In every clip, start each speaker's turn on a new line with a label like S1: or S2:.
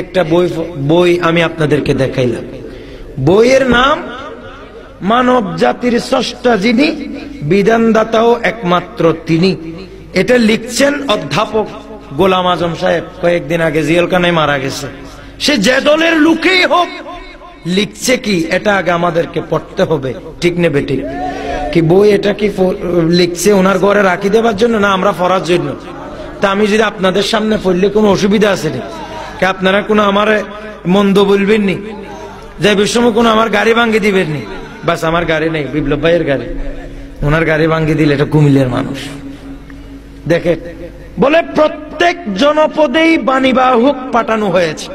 S1: একটা বই বই আমি আপনাদেরকে দেখাইলাম বইয়ের নাম মানব জাতির স্রষ্টা যিনি বিধানদাতাও একমাত্র তিনি এটা লিখছেন অধ্যাপক গোলাম আজম সাহেব কয়েকদিন আগে জিয়লকানায় মারা গেছে সে যে দলের লুকেই হোক লিখছে কি এটা আগে আমাদেরকে পড়তে হবে ঠিক নেবে ঠিক কি বই এটা কি লিখছে ওনার ঘরে রাখি দেবার জন্য না আমরা পড়ার জন্য তা আমি যদি আপনাদের সামনে পড়লে কোনো অসুবিধা আছে না আপনারা কোনো আমার মন্দ বলবেন নি যে সময় কোনো আমার গাড়ি ভাঙ্গি দিবেন নি বাস আমার গাড়ি নেই বিপ্লব ভাইয়ের গাড়ি ওনার গাড়ি ভাঙ্গি দিলে এটা কুমিল্লার মানুষ দেখে বলে প্রত্যেক জনপদেই বাণীবাহক পাঠানো হয়েছে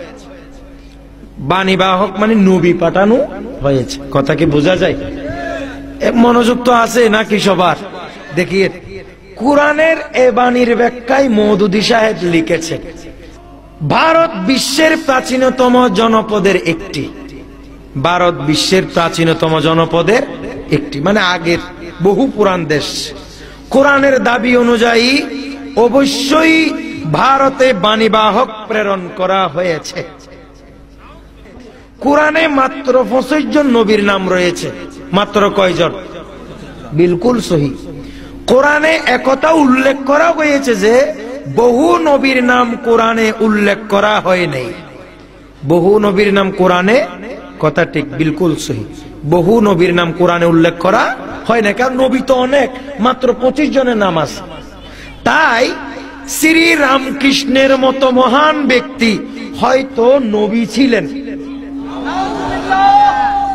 S1: বাণীবাহক মানে নবী পাঠানো হয়েছে কথা কি বোঝা যায় মনোযোগ তো আছে নাকি সবার দেখিয়ে কোরআনের এ বাণীর ব্যাখ্যায় মৌদুদি সাহেব লিখেছে ভারত বিশ্বের প্রাচীনতম জনপদের একটি ভারত বিশ্বের প্রাচীনতম জনপদের একটি মানে আগের বহু পুরান দেশ কোরআনের দাবি অনুযায়ী অবশ্যই ভারতে বাণীবাহক প্রেরণ করা হয়েছে কোরআনে মাত্র পঁচিশ জন নবীর নাম রয়েছে মাত্র কয়জন বিলকুল সহি কোরআনে একথা উল্লেখ করা হয়েছে যে বহু নবীর নাম কোরআনে উল্লেখ করা হয় নাই বহু নবীর নাম কোরআনে কথা ঠিক বিলকুল সহি বহু নবীর নাম কোরআনে উল্লেখ করা হয় না কারণ নবী তো অনেক মাত্র পঁচিশ জনের নাম আছে তাই শ্রী রামকৃষ্ণের মতো মহান ব্যক্তি হয়তো নবী ছিলেন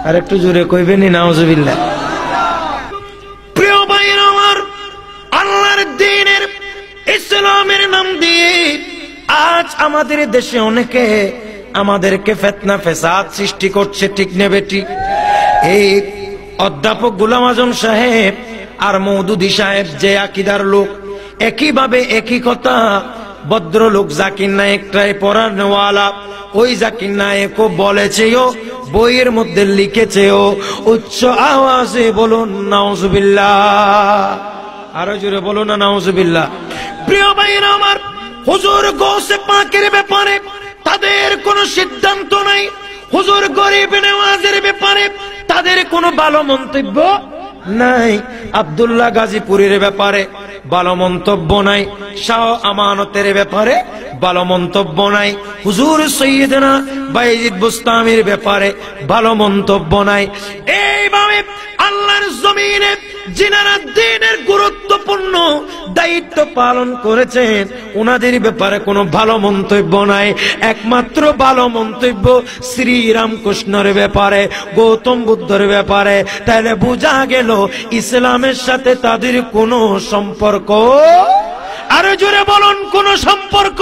S1: আর একটু জোরে কইবেনি নাওজবিল্লা নাম দিন আজ আমাদের দেশে অনেকে আমাদেরকে ফেতনা ফেসাদ সৃষ্টি করছে ঠিক নেবে ঠিক এই অধ্যাপক গুলাম আজম সাহেব আর মৌদুদি সাহেব যে আকিদার লোক একই ভাবে একই কথা ভদ্রলোক জাকির নায়কটাই পড়ানোয়ালা ওই জাকির নায়ক বলেছে ও বইয়ের মধ্যে লিখেছে ও উচ্চ আওয়াজে বলুন নাউজুবিল্লাহ আরো জোরে বলুন না নাউজুবিল্লাহ প্রিয় আমার হুজুর গোসে ব্যাপারে তাদের সিদ্ধান্ত নাই হুজুর গরিব নেওয়াজের ব্যাপারে তাদের কোনো ভালো মন্তব্য নাই আবদুল্লাহ গাজীপুরের ব্যাপারে ভালো মন্তব্য নাই শাহ আমানতের ব্যাপারে ভালো মন্তব্য নাই হুজুর সৈয়দনা বাইজিদ বুস্তামির ব্যাপারে ভালো মন্তব্য নাই এইভাবে আল্লাহর জমিনে যিনারা দিনের গুরুত্বপূর্ণ দায়িত্ব পালন করেছেন ওনাদের ব্যাপারে কোনো ভালো মন্তব্য নাই একমাত্র ভালো মন্তব্য শ্রীরামকৃষ্ণের ব্যাপারে গৌতম বুদ্ধের ব্যাপারে তাহলে বোঝা গেল ইসলামের সাথে তাদের কোনো সম্পর্ক আরো জোরে বলুন কোনো সম্পর্ক